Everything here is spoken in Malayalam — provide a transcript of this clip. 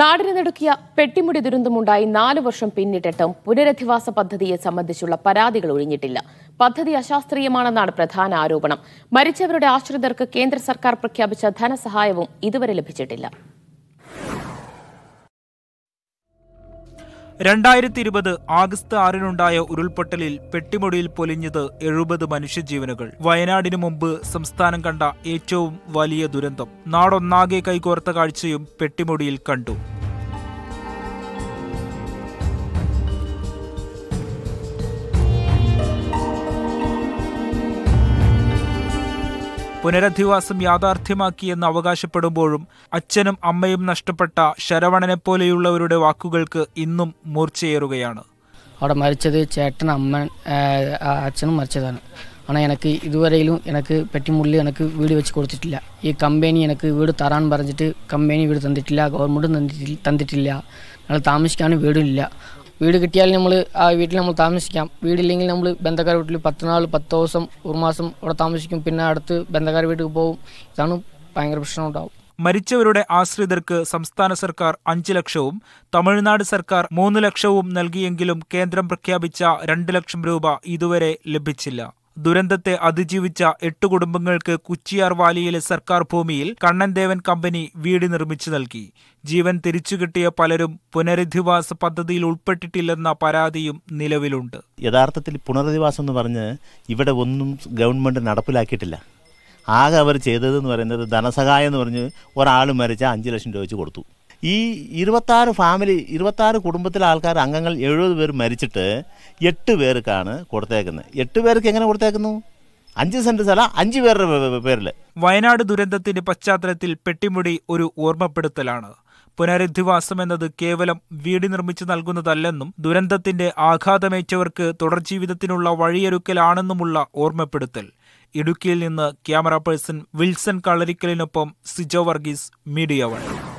നാടിനെ നടുക്കിയ പെട്ടിമുടി ദുരന്തമുണ്ടായി നാലു വർഷം പിന്നിട്ടിട്ടും പുനരധിവാസ പദ്ധതിയെ സംബന്ധിച്ചുള്ള പരാതികൾ ഒഴിഞ്ഞിട്ടില്ല പദ്ധതി അശാസ്ത്രീയമാണെന്നാണ് പ്രധാന ആരോപണം മരിച്ചവരുടെ ആശ്രിതർക്ക് കേന്ദ്ര സർക്കാർ പ്രഖ്യാപിച്ച ധനസഹായവും ഇതുവരെ ലഭിച്ചിട്ടില്ല രണ്ടായിരത്തി ഇരുപത് ആഗസ്റ്റ് ആറിനുണ്ടായ ഉരുൾപൊട്ടലിൽ പെട്ടിമുടിയിൽ പൊലിഞ്ഞത് എഴുപത് മനുഷ്യജീവനുകൾ വയനാടിനു മുമ്പ് സംസ്ഥാനം കണ്ട ഏറ്റവും വലിയ ദുരന്തം നാടൊന്നാകെ കൈകോർത്ത കാഴ്ചയും പെട്ടിമുടിയിൽ കണ്ടു പുനരധിവാസം യാഥാർത്ഥ്യമാക്കിയെന്ന് അവകാശപ്പെടുമ്പോഴും അച്ഛനും അമ്മയും നഷ്ടപ്പെട്ട ശരവണനെപ്പോലെയുള്ളവരുടെ വാക്കുകൾക്ക് ഇന്നും മൂർച്ചയേറുകയാണ് അവിടെ മരിച്ചത് ചേട്ടൻ അമ്മൻ അച്ഛനും മരിച്ചതാണ് ஆனால் എനിക്ക് இதுவரையிலும் എനിക്ക് பெட்டிமுள்ளு എനിക്ക് വീട് വെച്ച് കൊടുത്തിട്ടില്ല ഈ കമ്പനി എനിക്ക് വീട് தரான்னு പറഞ്ഞിട്ട് കമ്പനി വീട് തന്നിട്ടില്ല ഗവൺമെൻറ് തന്നിട്ടില്ല தந்துட்டில்ல ഞങ്ങൾ താമസിക്കാനും വീടില്ല വീട് കിട്ടിയാൽ നമ്മൾ ആ വീട്ടിൽ നമ്മൾ താമസിക്കാം വീടില്ലെങ്കിൽ നമ്മൾ ബന്ധക്കാർ വീട്ടിൽ പത്ത് നാൾ പത്ത് ദിവസം ഒരു മാസം അവിടെ താമസിക്കും പിന്നെ അടുത്ത് ബന്ധക്കാർ വീട്ടിൽ പോകും ഇതാണ് ഭയങ്കര പ്രശ്നം ഉണ്ടാവും മരിച്ചവരുടെ ആശ്രിതർക്ക് സംസ്ഥാന സർക്കാർ അഞ്ച് ലക്ഷവും തമിഴ്നാട് സർക്കാർ മൂന്ന് ലക്ഷവും നൽകിയെങ്കിലും കേന്ദ്രം പ്രഖ്യാപിച്ച രണ്ട് ലക്ഷം രൂപ ഇതുവരെ ലഭിച്ചില്ല ദുരന്തത്തെ അതിജീവിച്ച എട്ട് കുടുംബങ്ങൾക്ക് കുച്ചിയാർ വാലിയിലെ സർക്കാർ ഭൂമിയിൽ കണ്ണൻദേവൻ കമ്പനി വീട് നിർമ്മിച്ചു നൽകി ജീവൻ തിരിച്ചുകിട്ടിയ പലരും പുനരധിവാസ പദ്ധതിയിൽ ഉൾപ്പെട്ടിട്ടില്ലെന്ന പരാതിയും നിലവിലുണ്ട് യഥാർത്ഥത്തിൽ പുനരധിവാസം എന്ന് പറഞ്ഞ് ഇവിടെ ഒന്നും ഗവൺമെന്റ് നടപ്പിലാക്കിയിട്ടില്ല ആകെ അവർ ചെയ്തതെന്ന് പറയുന്നത് ധനസഹായം എന്ന് പറഞ്ഞ് ഒരാൾ മരിച്ച അഞ്ച് ലക്ഷം രൂപ വെച്ച് കൊടുത്തു ഈ ഇരുപത്താറ് ഫാമിലി ഇരുപത്താറ് കുടുംബത്തിലെ ആൾക്കാർ അംഗങ്ങൾ എഴുപത് പേർ മരിച്ചിട്ട് എട്ട് പേർക്കാണ് കൊടുത്തേക്കുന്നത് എട്ട് പേർക്ക് എങ്ങനെ കൊടുത്തേക്കുന്നു അഞ്ച് സെന്റ് സ്ഥല അഞ്ച് പേരുടെ പേരിൽ വയനാട് ദുരന്തത്തിന്റെ പശ്ചാത്തലത്തിൽ പെട്ടിമുടി ഒരു ഓർമ്മപ്പെടുത്തലാണ് പുനരധിവാസം എന്നത് കേവലം വീട് നിർമ്മിച്ചു നൽകുന്നതല്ലെന്നും ദുരന്തത്തിന്റെ ആഘാതമേറ്റവർക്ക് തുടർജീവിതത്തിനുള്ള വഴിയൊരുക്കലാണെന്നുമുള്ള ഓർമ്മപ്പെടുത്തൽ ഇടുക്കിയിൽ നിന്ന് ക്യാമറ പേഴ്സൺ വിൽസൺ കളരിക്കലിനൊപ്പം സിജോ വർഗീസ് മീഡിയ വഴി